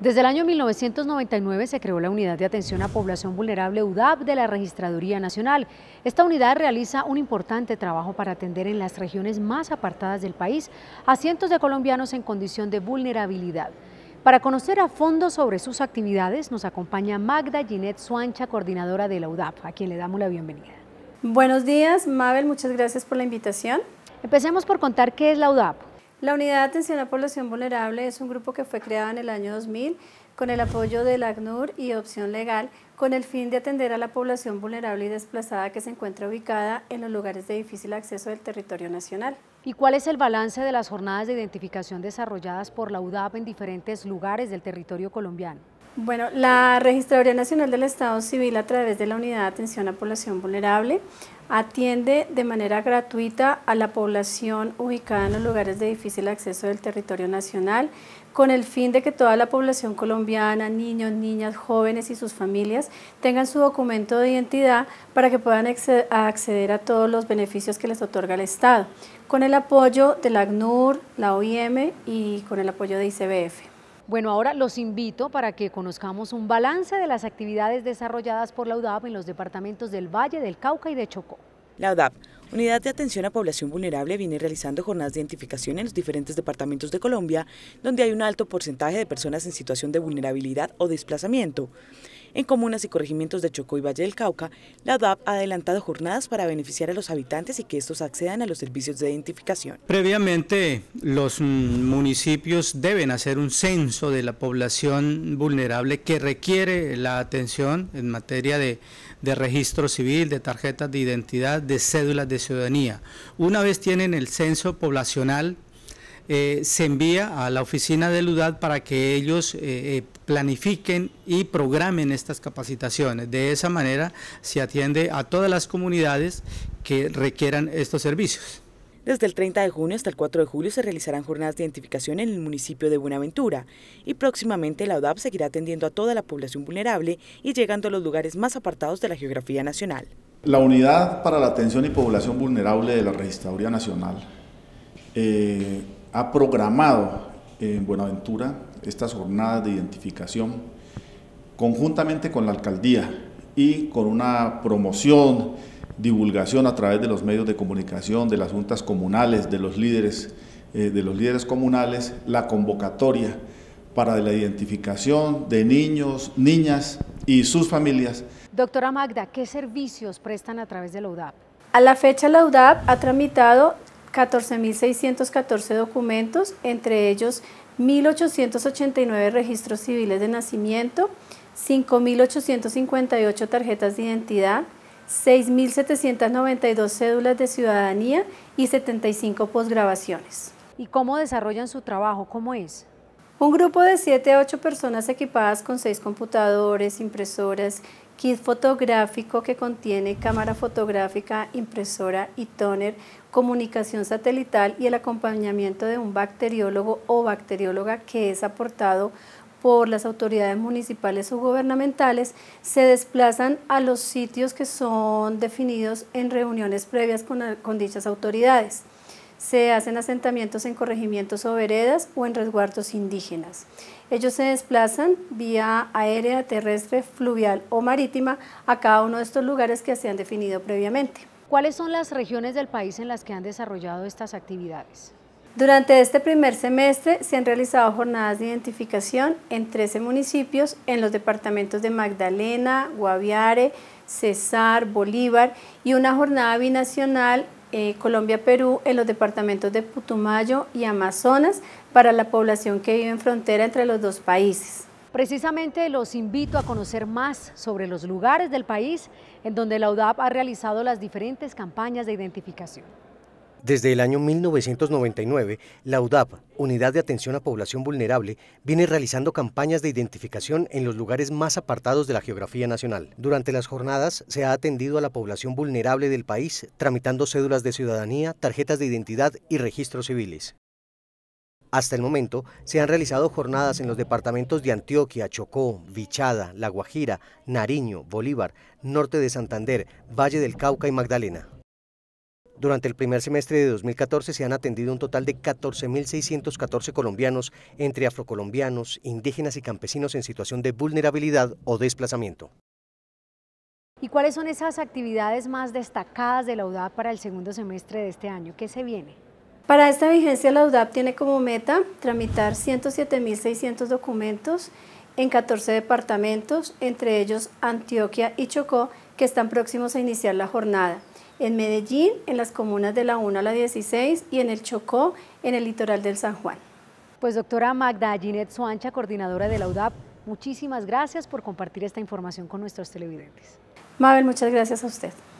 Desde el año 1999 se creó la Unidad de Atención a Población Vulnerable UDAP de la Registraduría Nacional. Esta unidad realiza un importante trabajo para atender en las regiones más apartadas del país a cientos de colombianos en condición de vulnerabilidad. Para conocer a fondo sobre sus actividades nos acompaña Magda Ginette Suancha, coordinadora de la UDAP, a quien le damos la bienvenida. Buenos días, Mabel, muchas gracias por la invitación. Empecemos por contar qué es la UDAP. La Unidad de Atención a Población Vulnerable es un grupo que fue creado en el año 2000 con el apoyo del ACNUR y Opción Legal con el fin de atender a la población vulnerable y desplazada que se encuentra ubicada en los lugares de difícil acceso del territorio nacional. ¿Y cuál es el balance de las jornadas de identificación desarrolladas por la UDAP en diferentes lugares del territorio colombiano? Bueno, la Registraduría Nacional del Estado Civil a través de la Unidad de Atención a Población Vulnerable atiende de manera gratuita a la población ubicada en los lugares de difícil acceso del territorio nacional con el fin de que toda la población colombiana, niños, niñas, jóvenes y sus familias tengan su documento de identidad para que puedan acceder a todos los beneficios que les otorga el Estado, con el apoyo de la ACNUR, la OIM y con el apoyo de ICBF. Bueno, ahora los invito para que conozcamos un balance de las actividades desarrolladas por la UDAP en los departamentos del Valle, del Cauca y de Chocó. La UDAP, Unidad de Atención a Población Vulnerable, viene realizando jornadas de identificación en los diferentes departamentos de Colombia, donde hay un alto porcentaje de personas en situación de vulnerabilidad o desplazamiento. En comunas y corregimientos de Chocó y Valle del Cauca, la DAP ha adelantado jornadas para beneficiar a los habitantes y que estos accedan a los servicios de identificación. Previamente, los mm, municipios deben hacer un censo de la población vulnerable que requiere la atención en materia de, de registro civil, de tarjetas de identidad, de cédulas de ciudadanía. Una vez tienen el censo poblacional eh, se envía a la oficina del UDAD para que ellos eh, eh, planifiquen y programen estas capacitaciones. De esa manera se atiende a todas las comunidades que requieran estos servicios. Desde el 30 de junio hasta el 4 de julio se realizarán jornadas de identificación en el municipio de Buenaventura y próximamente la UDAP seguirá atendiendo a toda la población vulnerable y llegando a los lugares más apartados de la geografía nacional. La Unidad para la Atención y Población Vulnerable de la Registraduría Nacional ha programado en Buenaventura estas jornadas de identificación conjuntamente con la alcaldía y con una promoción, divulgación a través de los medios de comunicación, de las juntas comunales, de los líderes, eh, de los líderes comunales, la convocatoria para la identificación de niños, niñas y sus familias. Doctora Magda, ¿qué servicios prestan a través de la UDAP? A la fecha la UDAP ha tramitado 14.614 documentos, entre ellos 1.889 registros civiles de nacimiento, 5.858 tarjetas de identidad, 6.792 cédulas de ciudadanía y 75 posgrabaciones. ¿Y cómo desarrollan su trabajo? ¿Cómo es? Un grupo de 7 a 8 personas equipadas con 6 computadores, impresoras kit fotográfico que contiene cámara fotográfica, impresora y toner, comunicación satelital y el acompañamiento de un bacteriólogo o bacterióloga que es aportado por las autoridades municipales o gubernamentales, se desplazan a los sitios que son definidos en reuniones previas con, con dichas autoridades se hacen asentamientos en corregimientos o veredas o en resguardos indígenas. Ellos se desplazan vía aérea, terrestre, fluvial o marítima a cada uno de estos lugares que se han definido previamente. ¿Cuáles son las regiones del país en las que han desarrollado estas actividades? Durante este primer semestre se han realizado jornadas de identificación en 13 municipios en los departamentos de Magdalena, Guaviare, Cesar, Bolívar y una jornada binacional eh, Colombia-Perú en los departamentos de Putumayo y Amazonas para la población que vive en frontera entre los dos países. Precisamente los invito a conocer más sobre los lugares del país en donde la UDAP ha realizado las diferentes campañas de identificación. Desde el año 1999, la UDAP, Unidad de Atención a Población Vulnerable, viene realizando campañas de identificación en los lugares más apartados de la geografía nacional. Durante las jornadas se ha atendido a la población vulnerable del país, tramitando cédulas de ciudadanía, tarjetas de identidad y registros civiles. Hasta el momento se han realizado jornadas en los departamentos de Antioquia, Chocó, Vichada, La Guajira, Nariño, Bolívar, Norte de Santander, Valle del Cauca y Magdalena. Durante el primer semestre de 2014 se han atendido un total de 14.614 colombianos entre afrocolombianos, indígenas y campesinos en situación de vulnerabilidad o desplazamiento. ¿Y cuáles son esas actividades más destacadas de la UDAP para el segundo semestre de este año? ¿Qué se viene? Para esta vigencia la UDAP tiene como meta tramitar 107.600 documentos en 14 departamentos, entre ellos Antioquia y Chocó, que están próximos a iniciar la jornada en Medellín, en las comunas de la 1 a la 16 y en el Chocó, en el litoral del San Juan. Pues doctora Magda Ginette Suancha, coordinadora de la UDAP, muchísimas gracias por compartir esta información con nuestros televidentes. Mabel, muchas gracias a usted.